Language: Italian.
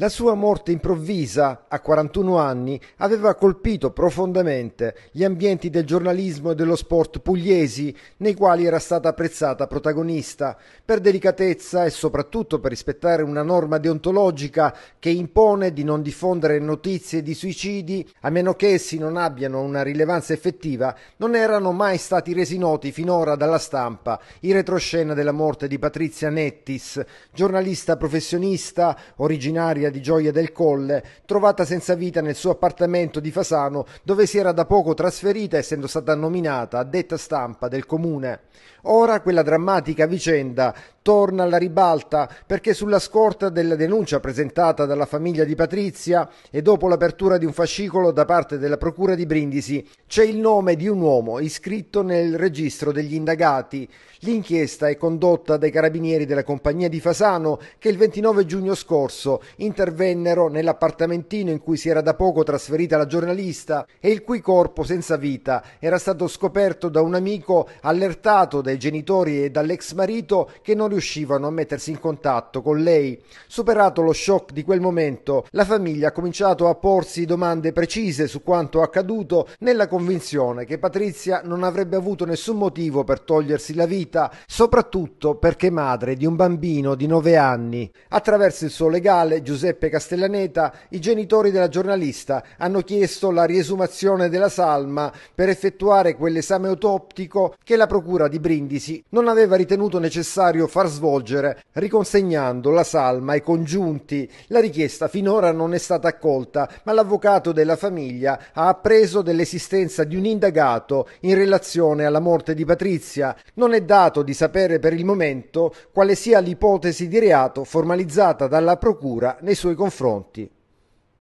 La sua morte improvvisa, a 41 anni, aveva colpito profondamente gli ambienti del giornalismo e dello sport pugliesi, nei quali era stata apprezzata protagonista, per delicatezza e soprattutto per rispettare una norma deontologica che impone di non diffondere notizie di suicidi, a meno che essi non abbiano una rilevanza effettiva, non erano mai stati resi noti finora dalla stampa i retroscena della morte di Patrizia Nettis, giornalista professionista, originaria originaria di Gioia del Colle, trovata senza vita nel suo appartamento di Fasano dove si era da poco trasferita essendo stata nominata a detta stampa del comune. Ora quella drammatica vicenda torna alla ribalta perché sulla scorta della denuncia presentata dalla famiglia di Patrizia e dopo l'apertura di un fascicolo da parte della Procura di Brindisi c'è il nome di un uomo iscritto nel registro degli indagati. L'inchiesta è condotta dai carabinieri della compagnia di Fasano che il 29 giugno scorso intervennero nell'appartamentino in cui si era da poco trasferita la giornalista e il cui corpo senza vita era stato scoperto da un amico allertato dai genitori e dall'ex marito che non riuscì riuscivano a mettersi in contatto con lei. Superato lo shock di quel momento, la famiglia ha cominciato a porsi domande precise su quanto accaduto nella convinzione che Patrizia non avrebbe avuto nessun motivo per togliersi la vita, soprattutto perché madre di un bambino di 9 anni. Attraverso il suo legale, Giuseppe Castellaneta, i genitori della giornalista hanno chiesto la riesumazione della salma per effettuare quell'esame autoptico che la procura di Brindisi non aveva ritenuto necessario far svolgere, riconsegnando la salma ai congiunti. La richiesta finora non è stata accolta, ma l'avvocato della famiglia ha appreso dell'esistenza di un indagato in relazione alla morte di Patrizia. Non è dato di sapere per il momento quale sia l'ipotesi di reato formalizzata dalla Procura nei suoi confronti.